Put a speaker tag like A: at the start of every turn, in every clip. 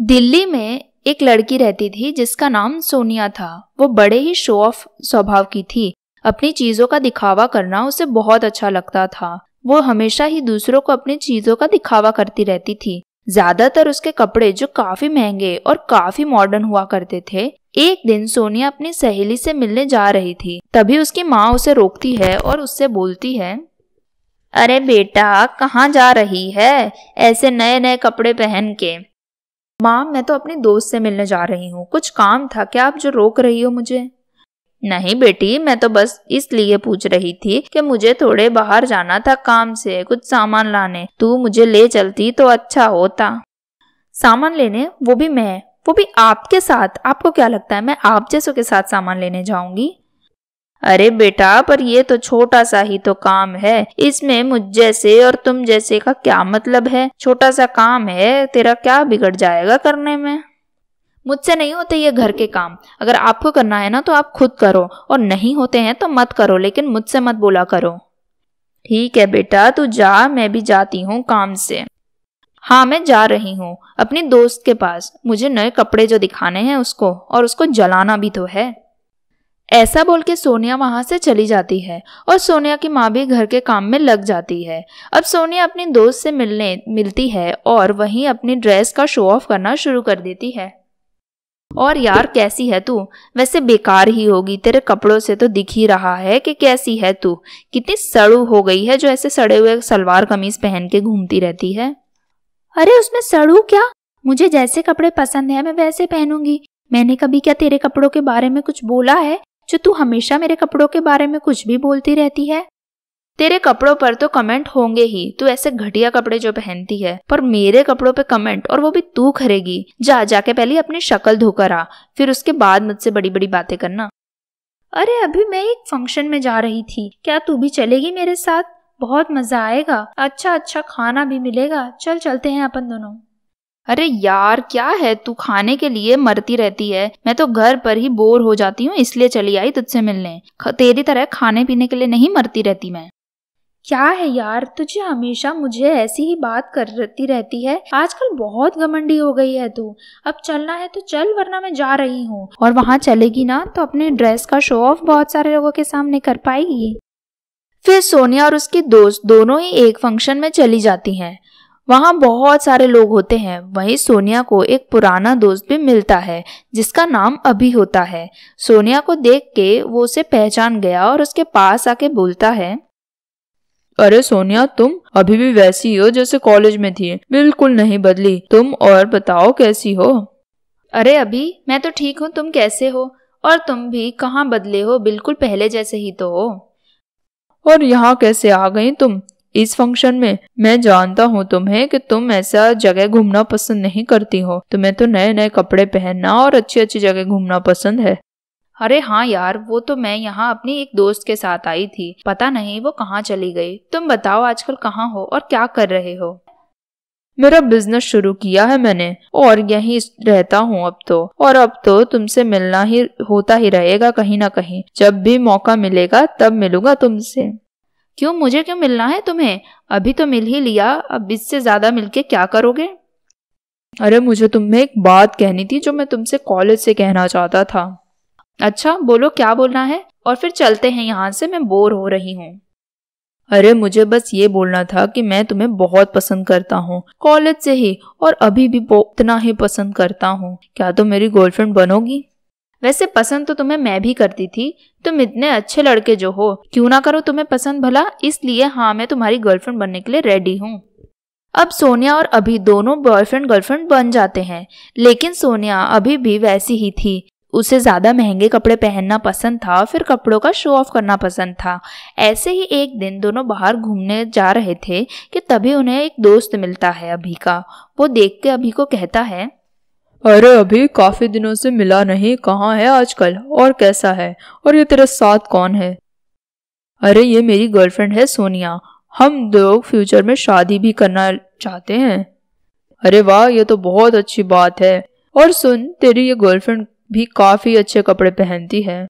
A: दिल्ली में एक लड़की रहती थी जिसका नाम सोनिया था वो बड़े ही शो ऑफ स्वभाव की थी अपनी चीजों का दिखावा करना उसे बहुत अच्छा लगता था वो हमेशा ही दूसरों को अपनी चीजों का दिखावा करती रहती थी ज्यादातर उसके कपड़े जो काफी महंगे और काफी मॉडर्न हुआ करते थे एक दिन सोनिया अपनी सहेली से मिलने जा रही थी तभी उसकी माँ उसे रोकती है और उससे बोलती है अरे बेटा कहाँ जा रही है ऐसे नए नए कपड़े पहन के माम मैं तो अपने दोस्त से मिलने जा रही हूँ कुछ काम था क्या आप जो रोक रही हो मुझे नहीं बेटी मैं तो बस इसलिए पूछ रही थी कि मुझे थोड़े बाहर जाना था काम से कुछ सामान लाने तू मुझे ले चलती तो अच्छा होता सामान लेने वो भी मैं वो भी आपके साथ आपको क्या लगता है मैं आप जैसों के साथ सामान लेने जाऊंगी अरे बेटा पर ये तो छोटा सा ही तो काम है इसमें मुझ जैसे और तुम जैसे का क्या मतलब है छोटा सा काम है तेरा क्या बिगड़ जाएगा करने में मुझसे नहीं होते ये घर के काम अगर आपको करना है ना तो आप खुद करो और नहीं होते हैं तो मत करो लेकिन मुझसे मत बोला करो ठीक है बेटा तू जा मैं भी जाती हूँ काम से हाँ मैं जा रही हूँ अपनी दोस्त के पास मुझे नए कपड़े जो दिखाने हैं उसको और उसको जलाना भी तो है ऐसा बोल के सोनिया वहां से चली जाती है और सोनिया की माँ भी घर के काम में लग जाती है अब सोनिया अपनी दोस्त से मिलने मिलती है और वहीं अपनी ड्रेस का शो ऑफ करना शुरू कर देती है और यार कैसी है तू वैसे बेकार ही होगी तेरे कपड़ों से तो दिख ही रहा है कि कैसी है तू कितनी सड़ू हो गई है जो ऐसे सड़े हुए सलवार कमीज पहन के घूमती रहती है अरे उसमें सड़ू क्या मुझे जैसे कपड़े पसंद है मैं वैसे पहनूंगी मैंने कभी क्या तेरे कपड़ों के बारे में कुछ बोला है जो तू हमेशा मेरे कपड़ों के बारे में कुछ भी बोलती रहती है तेरे कपड़ों पर तो कमेंट होंगे ही तू ऐसे घटिया कपड़े जो पहनती है पर मेरे कपड़ों पे कमेंट और वो भी तू खरेगी जा जाके पहले अपनी शक्ल धोकर आ फिर उसके बाद मुझसे बड़ी बड़ी बातें करना अरे अभी मैं एक फंक्शन में जा रही थी क्या तू भी चलेगी मेरे साथ बहुत मजा आएगा अच्छा अच्छा खाना भी मिलेगा चल चलते हैं अपन दोनों अरे यार क्या है तू खाने के लिए मरती रहती है मैं तो घर पर ही बोर हो जाती हूँ इसलिए चली आई तुझसे मिलने तेरी तरह खाने पीने के लिए नहीं मरती रहती मैं क्या है यार तुझे हमेशा मुझे ऐसी ही बात करती रहती है आजकल बहुत घमंडी हो गई है तू अब चलना है तो चल वरना मैं जा रही हूँ और वहाँ चलेगी ना तो अपने ड्रेस का शो ऑफ बहुत सारे लोगों के सामने कर पाएगी फिर सोनिया और उसकी दोस्त दोनों ही एक फंक्शन में चली जाती हैं वहाँ बहुत सारे लोग होते हैं वहीं सोनिया को एक पुराना दोस्त भी मिलता है जिसका नाम अभी होता है सोनिया को देख के वो उसे पहचान गया और उसके पास आके बोलता है अरे सोनिया तुम अभी भी वैसी हो जैसे कॉलेज में थी बिल्कुल नहीं बदली तुम और बताओ कैसी हो अरे अभी मैं तो ठीक हूँ तुम कैसे हो और तुम भी कहाँ बदले हो बिल्कुल पहले जैसे ही तो हो और यहाँ कैसे आ गई तुम इस फंक्शन में मैं जानता हूँ तुम्हें कि तुम ऐसा जगह घूमना पसंद नहीं करती हो तुम्हें तो नए नए कपड़े पहनना और अच्छी अच्छी जगह घूमना पसंद है अरे हाँ यार वो तो मैं यहाँ अपनी एक दोस्त के साथ आई थी पता नहीं वो कहाँ चली गई तुम बताओ आजकल कहाँ हो और क्या कर रहे हो मेरा बिजनेस शुरू किया है मैंने और यहीं रहता हूँ अब तो और अब तो तुमसे मिलना ही होता ही रहेगा कहीं ना कहीं जब भी मौका मिलेगा तब मिलूंगा तुमसे क्यों मुझे क्यों मिलना है तुम्हें अभी तो मिल ही लिया अब इससे ज़्यादा मिलके क्या करोगे अरे मुझे तुम्हें एक बात कहनी थी जो मैं तुमसे कॉलेज से कहना चाहता था अच्छा बोलो क्या बोलना है और फिर चलते हैं यहाँ से मैं बोर हो रही हूँ अरे मुझे बस ये बोलना था कि मैं तुम्हें बहुत पसंद करता हूँ कॉलेज से ही और अभी भी उतना ही पसंद करता हूँ क्या तुम तो मेरी गर्लफ्रेंड बनोगी वैसे पसंद तो तुम्हें मैं भी करती थी तुम इतने अच्छे लड़के जो हो क्यों ना करो तुम्हें पसंद भला इसलिए हाँ मैं तुम्हारी गर्लफ्रेंड बनने के लिए रेडी हूँ अब सोनिया और अभी दोनों बॉयफ्रेंड गर्लफ्रेंड बन जाते हैं लेकिन सोनिया अभी भी वैसी ही थी उसे ज़्यादा महंगे कपड़े पहनना पसंद था फिर कपड़ों का शो ऑफ करना पसंद था ऐसे ही एक दिन दोनों बाहर घूमने जा रहे थे कि तभी उन्हें एक दोस्त मिलता है अभी का वो देख के अभी को कहता है अरे अभी काफी दिनों से मिला नहीं कहाँ है आजकल और कैसा है और ये तेरे साथ कौन है अरे ये मेरी गर्लफ्रेंड है सोनिया हम लोग फ्यूचर में शादी भी करना चाहते हैं अरे वाह ये तो बहुत अच्छी बात है और सुन तेरी ये गर्लफ्रेंड भी काफी अच्छे कपड़े पहनती है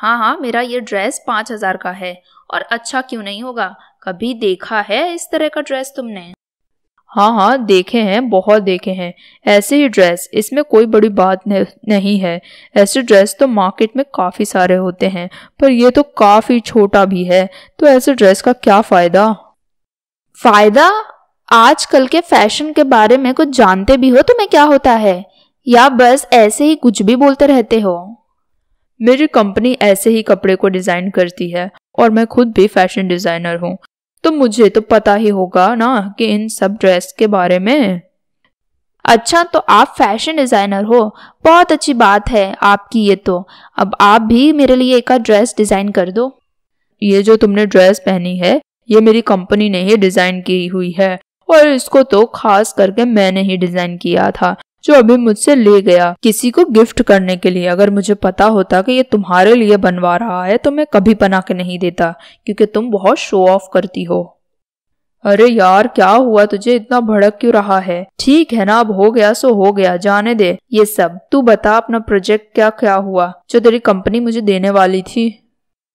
A: हाँ हाँ मेरा ये ड्रेस पांच हजार का है और अच्छा क्यों नहीं होगा कभी देखा है इस तरह का ड्रेस तुमने हाँ हाँ देखे हैं बहुत देखे हैं ऐसे ही ड्रेस इसमें कोई बड़ी बात नहीं है ऐसे ड्रेस तो मार्केट में काफ़ी सारे होते हैं पर यह तो काफ़ी छोटा भी है तो ऐसे ड्रेस का क्या फ़ायदा फ़ायदा आजकल के फैशन के बारे में कुछ जानते भी हो तो मैं क्या होता है या बस ऐसे ही कुछ भी बोलते रहते हो मेरी कंपनी ऐसे ही कपड़े को डिज़ाइन करती है और मैं खुद भी फैशन डिज़ाइनर हूँ तो मुझे तो पता ही होगा ना कि इन सब ड्रेस के बारे में अच्छा तो आप फैशन डिज़ाइनर हो बहुत अच्छी बात है आपकी ये तो अब आप भी मेरे लिए एक ड्रेस डिज़ाइन कर दो ये जो तुमने ड्रेस पहनी है ये मेरी कंपनी ने ही डिज़ाइन की हुई है और इसको तो खास करके मैंने ही डिज़ाइन किया था जो अभी मुझसे ले गया किसी को गिफ्ट करने के लिए अगर मुझे पता होता कि ये तुम्हारे लिए बनवा रहा है तो मैं कभी बना के नहीं देता क्योंकि तुम बहुत शो ऑफ करती हो अरे यार क्या हुआ तुझे इतना भड़क क्यों रहा है ठीक है ना अब हो गया सो हो गया जाने दे ये सब तू बता अपना प्रोजेक्ट क्या क्या हुआ जो तेरी कंपनी मुझे देने वाली थी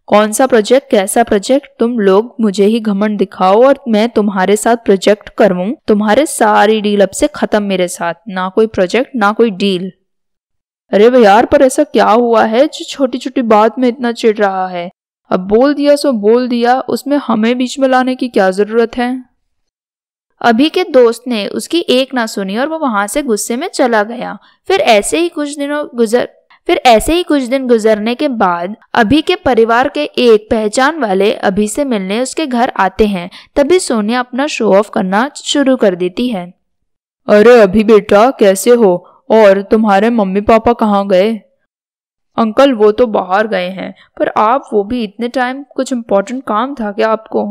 A: कौन सा प्रोजेक्ट कैसा प्रोजेक्ट तुम लोग मुझे ही घमंड दिखाओ और मैं तुम्हारे साथ प्रोजेक्ट करूं तुम्हारे सारी डील अब से खत्म मेरे साथ ना कोई प्रोजेक्ट ना कोई डील अरे भाई यार पर ऐसा क्या हुआ है जो छोटी छोटी बात में इतना चिढ़ रहा है अब बोल दिया सो बोल दिया उसमें हमें बीच में लाने की क्या जरूरत है अभी के दोस्त ने उसकी एक ना सुनी और वो वहां से गुस्से में चला गया फिर ऐसे ही कुछ दिनों गुजर फिर ऐसे ही कुछ दिन गुजरने के बाद अभी के परिवार के एक पहचान वाले अभी से मिलने उसके घर आते हैं तभी सोनिया अपना शो ऑफ करना शुरू कर देती है अरे अभी बेटा कैसे हो और तुम्हारे मम्मी पापा कहाँ गए अंकल वो तो बाहर गए हैं पर आप वो भी इतने टाइम कुछ इम्पोर्टेंट काम था क्या आपको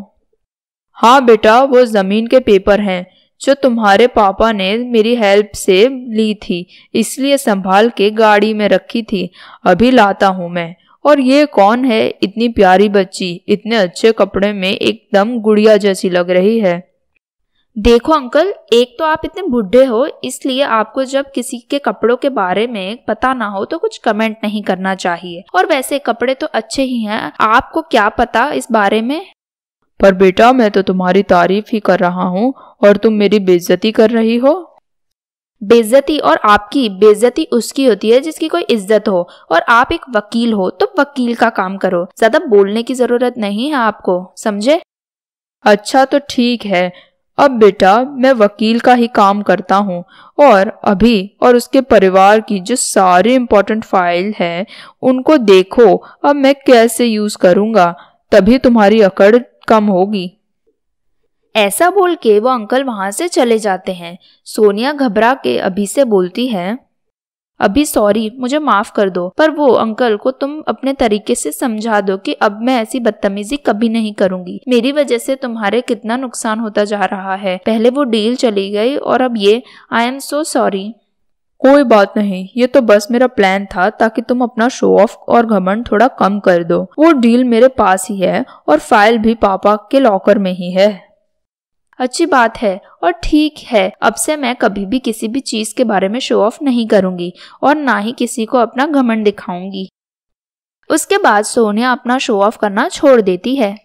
A: हाँ बेटा वो ज़मीन के पेपर हैं जो तुम्हारे पापा ने मेरी हेल्प से ली थी इसलिए संभाल के गाड़ी में रखी थी अभी लाता हूँ मैं और ये कौन है इतनी प्यारी बच्ची इतने अच्छे कपड़े में एकदम गुड़िया जैसी लग रही है देखो अंकल एक तो आप इतने बुढ़े हो इसलिए आपको जब किसी के कपड़ों के बारे में पता ना हो तो कुछ कमेंट नहीं करना चाहिए और वैसे कपड़े तो अच्छे ही हैं आपको क्या पता इस बारे में पर बेटा मैं तो तुम्हारी तारीफ ही कर रहा हूँ और तुम मेरी बेइज्जती कर रही हो बेइज्जती और आपकी बेइज्जती उसकी होती है जिसकी कोई इज्जत हो और आप एक वकील हो तो वकील का काम करो ज्यादा बोलने की जरूरत नहीं है आपको समझे अच्छा तो ठीक है अब बेटा मैं वकील का ही काम करता हूँ और अभी और उसके परिवार की जो सारी इम्पोर्टेंट फाइल है उनको देखो अब मैं कैसे यूज़ करूँगा तभी तुम्हारी अकड़ कम होगी ऐसा बोल के वो अंकल वहां से चले जाते हैं सोनिया घबरा के अभी से बोलती है अभी सॉरी मुझे माफ कर दो पर वो अंकल को तुम अपने तरीके से समझा दो कि अब मैं ऐसी बदतमीजी कभी नहीं करूंगी मेरी वजह से तुम्हारे कितना नुकसान होता जा रहा है पहले वो डील चली गई और अब ये आई एम सो सॉरी कोई बात नहीं ये तो बस मेरा प्लान था ताकि तुम अपना शो ऑफ और घमंड थोड़ा कम कर दो वो डील मेरे पास ही है और फाइल भी पापा के लॉकर में ही है अच्छी बात है और ठीक है अब से मैं कभी भी किसी भी चीज के बारे में शो ऑफ नहीं करूंगी और ना ही किसी को अपना घमंड दिखाऊंगी उसके बाद सोनिया अपना शो ऑफ करना छोड़ देती है